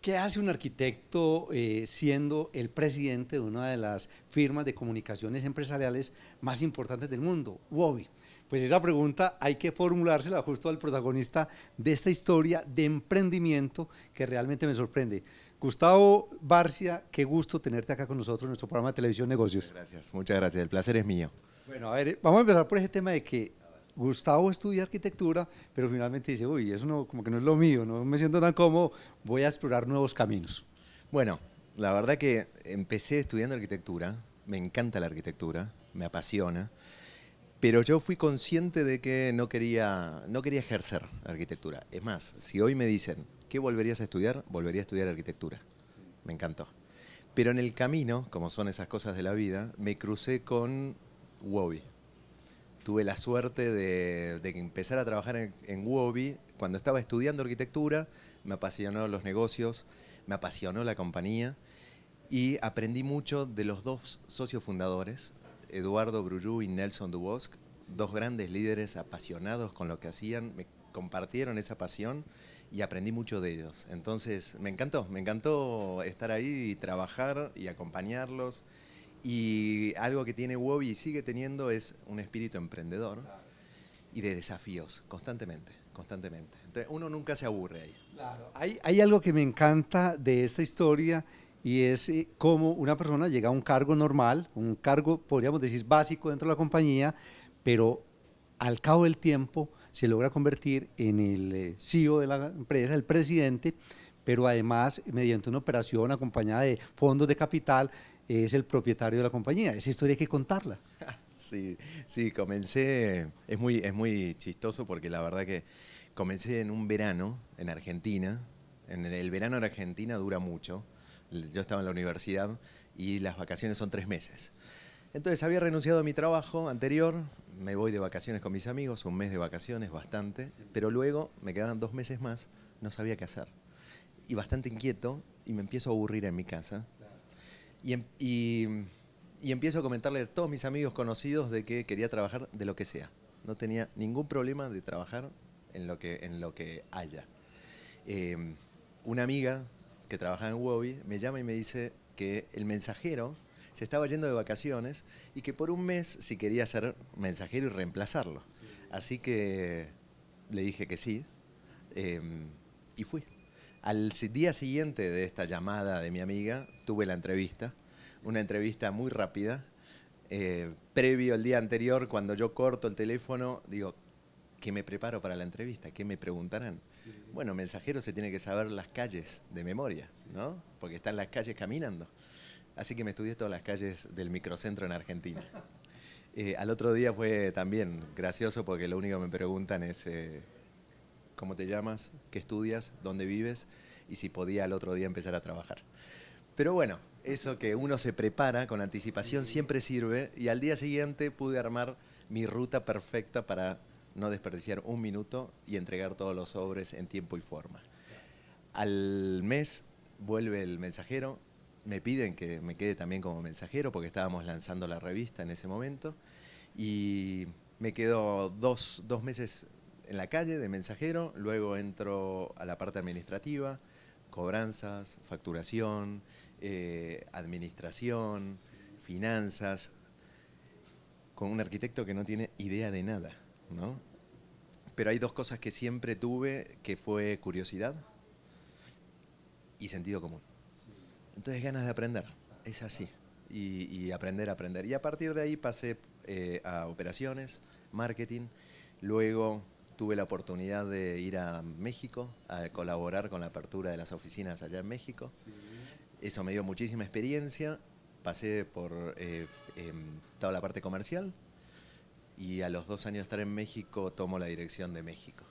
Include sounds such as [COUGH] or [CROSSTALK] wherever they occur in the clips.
¿Qué hace un arquitecto eh, siendo el presidente de una de las firmas de comunicaciones empresariales más importantes del mundo, Wobi? Pues esa pregunta hay que formulársela justo al protagonista de esta historia de emprendimiento que realmente me sorprende. Gustavo Barcia, qué gusto tenerte acá con nosotros en nuestro programa de Televisión Negocios. gracias, muchas gracias, el placer es mío. Bueno, a ver, vamos a empezar por ese tema de que Gustavo estudia arquitectura, pero finalmente dice, uy, eso no, como que no es lo mío, no me siento tan cómodo, voy a explorar nuevos caminos. Bueno, la verdad que empecé estudiando arquitectura, me encanta la arquitectura, me apasiona, pero yo fui consciente de que no quería, no quería ejercer arquitectura. Es más, si hoy me dicen, ¿qué volverías a estudiar? Volvería a estudiar arquitectura. Me encantó. Pero en el camino, como son esas cosas de la vida, me crucé con Wobby tuve la suerte de, empezar a trabajar en, en Cuando estaba estudiando arquitectura, me apasionó los negocios, me apasionó la compañía y aprendí mucho de los dos socios fundadores, Eduardo Brurú y Nelson Dubosk, dos grandes líderes apasionados con lo que hacían, me compartieron esa pasión y aprendí mucho de ellos. Entonces, me encantó, me encantó estar ahí y trabajar y acompañarlos y algo que tiene Wobby y sigue teniendo es un espíritu emprendedor y de desafíos, constantemente, constantemente. Entonces uno nunca se aburre ahí. Hay, hay algo que me encanta de esta historia y es eh, cómo una persona llega a un cargo normal, un cargo, podríamos decir, básico dentro de la compañía, pero al cabo del tiempo se logra convertir en el eh, CEO de la empresa, el presidente, pero además mediante una operación acompañada de fondos de capital, es el propietario de la compañía. Esa historia hay que contarla. [LAUGHS] Sí, sí, comencé, es muy, es muy chistoso porque la verdad que comencé en un verano en Argentina. En el verano en Argentina dura mucho. Yo estaba en la universidad y las vacaciones son tres meses. Entonces había renunciado a mi trabajo anterior, me voy de vacaciones con mis amigos, un mes de vacaciones, bastante, pero luego me quedaban dos meses más, no sabía qué hacer. Y bastante inquieto, y me empiezo a aburrir en mi casa, Em, y, empiezo a comentarle a todos mis amigos conocidos de que quería trabajar de lo que sea. No tenía ningún problema de trabajar en lo que, en lo que haya. Em, una amiga que trabaja en Wobby me llama y me dice que el mensajero se estaba yendo de vacaciones y que por un mes si quería ser mensajero y reemplazarlo. Así que le dije que sí em, y fui. Al día siguiente de esta llamada de mi amiga, tuve la entrevista, una entrevista muy rápida. Eh, previo al día anterior, cuando yo corto el teléfono, digo, ¿qué me preparo para la entrevista? ¿Qué me preguntarán? Bueno, mensajero se tiene que saber las calles de memoria, ¿no? Porque están las calles caminando. Así que me estudié todas las calles del microcentro en Argentina. [LAUGHS] Eh, al otro día fue también gracioso porque lo único que me preguntan es... Eh, cómo te llamas, qué estudias, dónde vives y si podía al otro día empezar a trabajar. Pero bueno, eso que uno se prepara con anticipación siempre sirve y al día siguiente pude armar mi ruta perfecta para no desperdiciar un minuto y entregar todos los sobres en tiempo y forma. Al mes vuelve el mensajero, me piden que me quede también como mensajero porque estábamos lanzando la revista en ese momento y me quedo dos meses en la calle de mensajero, luego entro a la parte administrativa, cobranzas, facturación, eh, administración, finanzas, con un arquitecto que no tiene idea de nada, ¿no? Pero hay dos cosas que siempre tuve, que fue curiosidad y sentido común. Entonces ganas de aprender, es así, y, y aprender, aprender. Y a partir de ahí pasé eh, a operaciones, marketing, luego tuve la oportunidad de ir a México a colaborar con la apertura de las oficinas allá en México. Eso me dio muchísima experiencia. Pasé por eh, em, toda la parte comercial y a los dos años de estar en México tomo la dirección de México.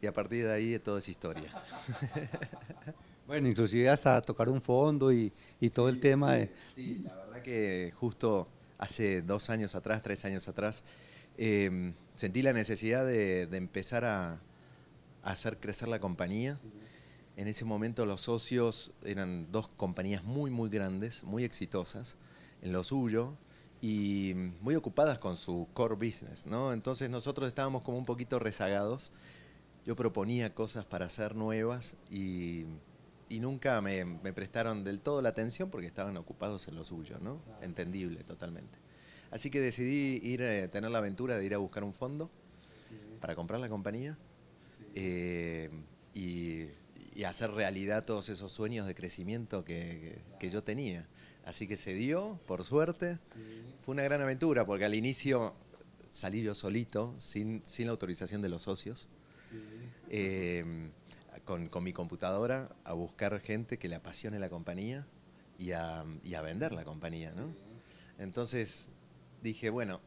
Y a partir de ahí todo es historia. [LAUGHS] bueno, inclusive hasta tocar un fondo y, todo el tema de... Sí, la verdad que justo hace dos años atrás, tres años atrás, Em, sentí la necesidad de, empezar a, hacer crecer la compañía. En ese momento los socios eran dos compañías muy, muy grandes, muy exitosas en lo suyo y muy ocupadas con su core business, ¿no? Entonces nosotros estábamos como un poquito rezagados. Yo proponía cosas para hacer nuevas y, nunca me, me, prestaron del todo la atención porque estaban ocupados en lo suyo, ¿no? Entendible totalmente. Así que decidí ir a eh, tener la aventura de ir a buscar un fondo para comprar la compañía eh, y, hacer realidad todos esos sueños de crecimiento que, yo tenía. Así que se dio, por suerte. Fue una gran aventura porque al inicio salí yo solito, sin, la autorización de los socios. Eh, con, mi computadora a buscar gente que le apasione la compañía y a, vender la compañía, ¿no? Entonces, dije, bueno,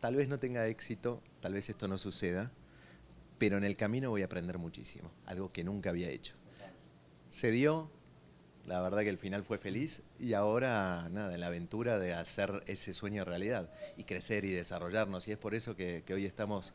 tal vez no tenga éxito, tal vez esto no suceda, pero en el camino voy a aprender muchísimo, algo que nunca había hecho. Se dio, la verdad que el final fue feliz y ahora, nada, en la aventura de hacer ese sueño realidad y crecer y desarrollarnos. Y es por eso que hoy estamos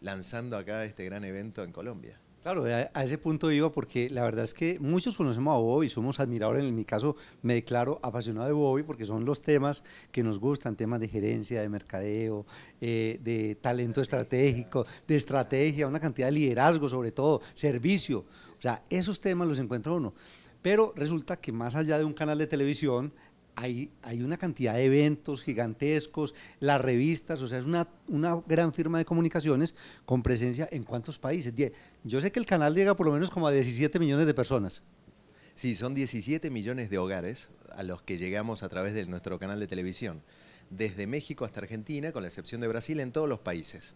lanzando acá este gran evento en Colombia. Claro, a, ese punto iba porque la verdad es que muchos conocemos a Bobby, somos admiradores, en mi caso me declaro apasionado de Bobby porque son los temas que nos gustan, temas de gerencia, de mercadeo, eh, de talento estratégico, de estrategia, una cantidad de liderazgo sobre todo, servicio, o sea, esos temas los encuentra uno. Pero resulta que más allá de un canal de televisión, hay, una cantidad de eventos gigantescos, las revistas, o sea, es una, gran firma de comunicaciones con presencia en cuántos países. Yo sé que el canal llega por lo menos como a 17 millones de personas. Sí, son 17 millones de hogares a los que llegamos a través de nuestro canal de televisión, desde México hasta Argentina, con la excepción de Brasil, en todos los países.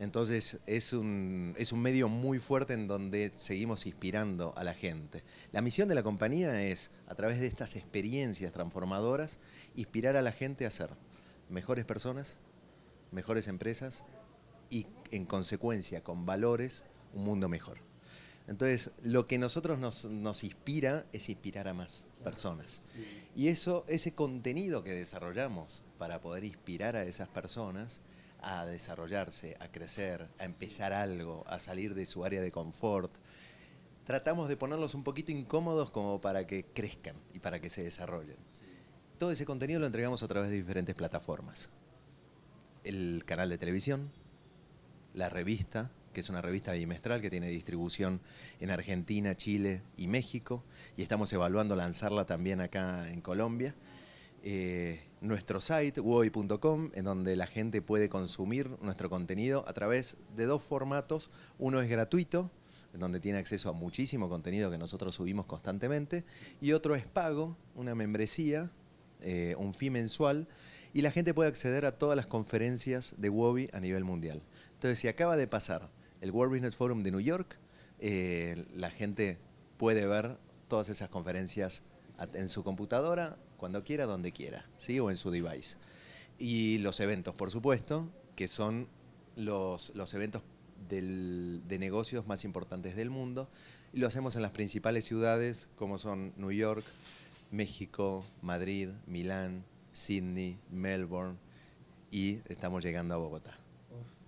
Entonces es un, medio muy fuerte en donde seguimos inspirando a la gente. La misión de la compañía es, a través de estas experiencias transformadoras, inspirar a la gente a ser mejores personas, mejores empresas y en consecuencia con valores un mundo mejor. Entonces, lo que nosotros nos, nos, inspira es inspirar a más personas. Y eso, ese contenido que desarrollamos para poder inspirar a esas personas, a desarrollarse, a crecer, a empezar algo, a salir de su área de confort. Tratamos de ponerlos un poquito incómodos como para que crezcan y para que se desarrollen. Todo ese contenido lo entregamos a través de diferentes plataformas. El canal de televisión, la revista, que es una revista bimestral que tiene distribución en Argentina, Chile y México, y estamos evaluando lanzarla también acá en Colombia. Eh, nuestro site, wobi.com, en donde la gente puede consumir nuestro contenido a través de dos formatos. Uno es gratuito, en donde tiene acceso a muchísimo contenido que nosotros subimos constantemente, y otro es pago, una membresía, eh, un fee mensual, y la gente puede acceder a todas las conferencias de WOBI a nivel mundial. Entonces, si acaba de pasar el World Business Forum de New York, eh, la gente puede ver todas esas conferencias en su computadora, cuando quiera, donde quiera, ¿sí? O en su device. Y los eventos, por supuesto, que son los, los eventos de negocios más importantes del mundo. lo hacemos en las principales ciudades, como son New York, México, Madrid, Milán, Sydney, Melbourne y estamos llegando a Bogotá.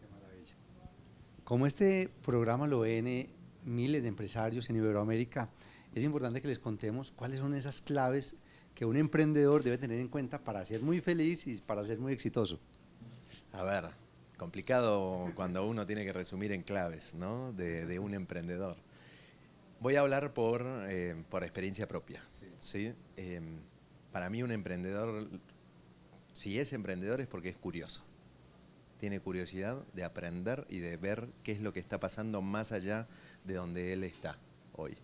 qué maravilla. Como este programa lo ven miles de empresarios en Iberoamérica, es importante que les contemos cuáles son esas claves que un emprendedor debe tener en cuenta para ser muy feliz y para ser muy exitoso. A ver, complicado cuando uno tiene que resumir en claves ¿no? de, un emprendedor. Voy a hablar por, eh, experiencia propia. Sí. Eh, para mí un emprendedor, si es emprendedor es porque es curioso tiene curiosidad de aprender y de ver qué es lo que está pasando más allá de donde él está hoy.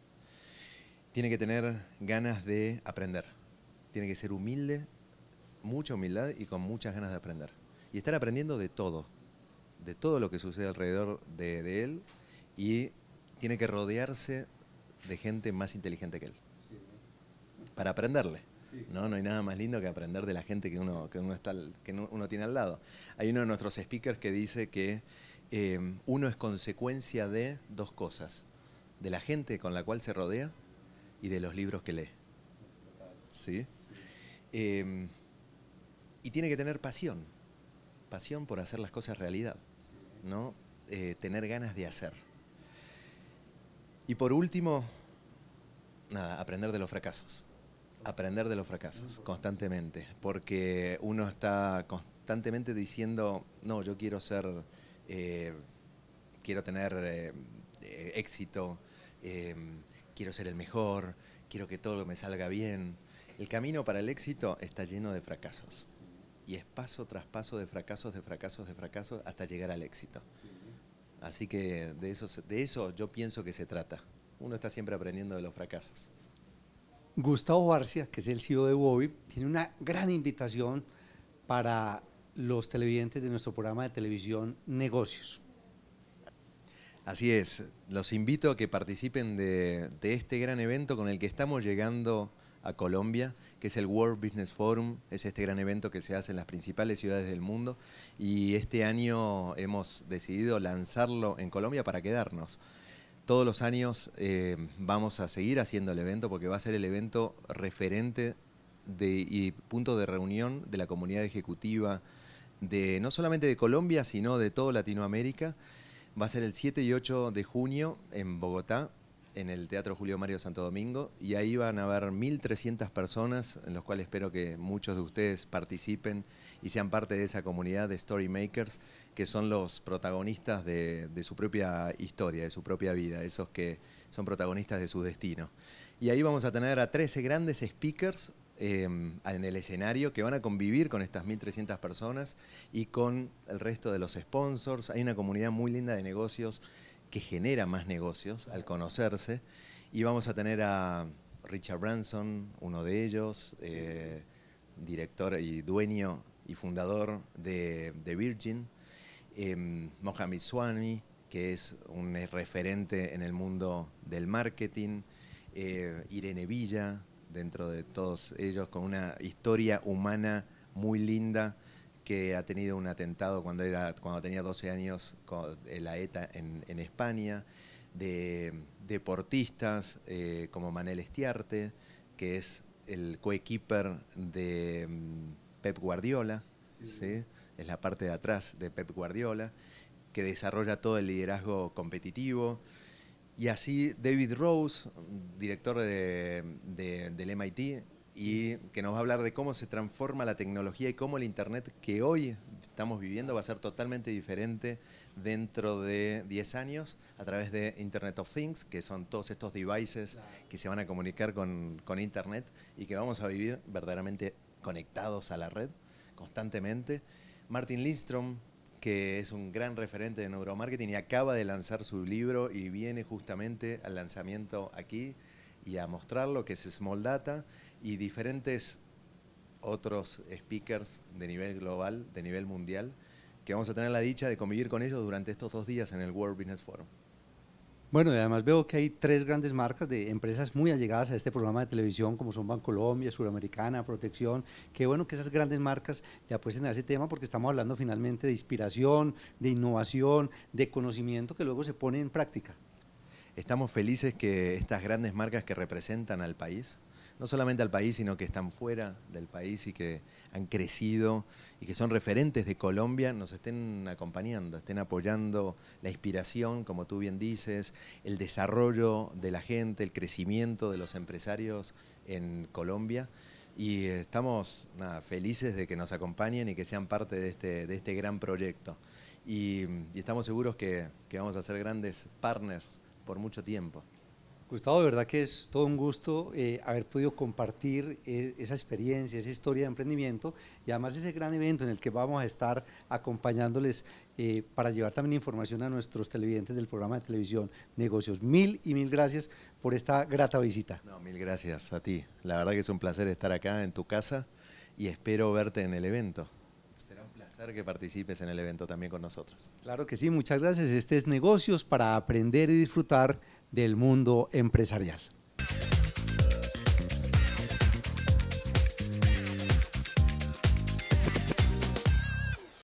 Tiene que tener ganas de aprender, tiene que ser humilde, mucha humildad y con muchas ganas de aprender. Y estar aprendiendo de todo, de todo lo que sucede alrededor de, él y tiene que rodearse de gente más inteligente que él, para aprenderle. ¿no? no hay nada más lindo que aprender de la gente que uno, que uno, tiene al lado. Hay uno de nuestros speakers que dice que em, uno es consecuencia de dos cosas, de la gente con la cual se rodea y de los libros que lee. ¿Sí? Em, y tiene que tener pasión, pasión por hacer las cosas realidad, ¿no? Eh, tener ganas de hacer. Y por último, nada, aprender de los fracasos aprender de los fracasos constantemente, porque uno está constantemente diciendo, no, yo quiero ser, eh, quiero tener eh, éxito, eh, quiero ser el mejor, quiero que todo me salga bien. El camino para el éxito está lleno de fracasos. Y es paso tras paso de fracasos, de fracasos, de fracasos, hasta llegar al éxito. Así que de eso, de eso yo pienso que se trata. Uno está siempre aprendiendo de los fracasos. Gustavo García, que es el CEO de Wobi, tiene una gran invitación para los televidentes de nuestro programa de televisión Negocios. Así es, los invito a que participen de, este gran evento con el que estamos llegando a Colombia, que es el World Business Forum, es este gran evento que se hace en las principales ciudades del mundo y este año hemos decidido lanzarlo en Colombia para quedarnos. Todos los años eh, vamos a seguir haciendo el evento porque va a ser el evento referente de, y punto de reunión de la comunidad ejecutiva de no solamente de Colombia, sino de toda Latinoamérica. Va a ser el 7 y 8 de junio en Bogotá, en el Teatro Julio Mario Santo Domingo y ahí van a haber 1.300 personas, en los cuales espero que muchos de ustedes participen y sean parte de esa comunidad de Storymakers, que son los protagonistas de, su propia historia, de su propia vida, esos que son protagonistas de su destino. Y ahí vamos a tener a 13 grandes speakers em, en el escenario que van a convivir con estas 1.300 personas y con el resto de los sponsors. Hay una comunidad muy linda de negocios que genera más negocios al conocerse. Y vamos a tener a Richard Branson, uno de ellos, eh, director y dueño y fundador de, Virgin. Em, Mohamed Swami, que es un referente en el mundo del marketing. Eh, Irene Villa, dentro de todos ellos, con una historia humana muy linda que ha tenido un atentado cuando, era, cuando tenía 12 años con eh, la ETA en, España, de deportistas eh, como Manel Estiarte, que es el coequiper de mm, Pep Guardiola, es la parte de atrás de Pep Guardiola, que desarrolla todo el liderazgo competitivo. Y así David Rose, mm, director del MIT, y que nos va a hablar de cómo se transforma la tecnología y cómo el Internet que hoy estamos viviendo va a ser totalmente diferente dentro de 10 años a través de Internet of Things, que son todos estos devices que se van a comunicar con, con Internet y que vamos a vivir verdaderamente conectados a la red constantemente. Martin Lindstrom, que es un gran referente de neuromarketing y acaba de lanzar su libro y viene justamente al lanzamiento aquí y a mostrar lo que es Small Data y diferentes otros speakers de nivel global, de nivel mundial, que vamos a tener la dicha de convivir con ellos durante estos dos días en el World Business Forum. Bueno, y además veo que hay tres grandes marcas de empresas muy allegadas a este programa de televisión, como son Bancolombia, Suramericana, Protección. Qué bueno que esas grandes marcas le apuesten a ese tema porque estamos hablando finalmente de inspiración, de innovación, de conocimiento que luego se pone en práctica. Estamos felices que estas grandes marcas que representan al país, no solamente al país, sino que están fuera del país y que han crecido y que son referentes de Colombia, nos estén acompañando, estén apoyando la inspiración, como tú bien dices, el desarrollo de la gente, el crecimiento de los empresarios en Colombia. Y estamos nada, felices de que nos acompañen y que sean parte de este, de este gran proyecto. Y, estamos seguros que, que vamos a ser grandes partners por mucho tiempo. Gustavo, de verdad que es todo un gusto eh, haber podido compartir eh, esa experiencia, esa historia de emprendimiento y además ese gran evento en el que vamos a estar acompañándoles eh, para llevar también información a nuestros televidentes del programa de televisión Negocios. Mil y mil gracias por esta grata visita. No, mil gracias a ti. La verdad que es un placer estar acá en tu casa y espero verte en el evento que participes en el evento también con nosotros. Claro que sí, muchas gracias. Este es Negocios para aprender y disfrutar del mundo empresarial.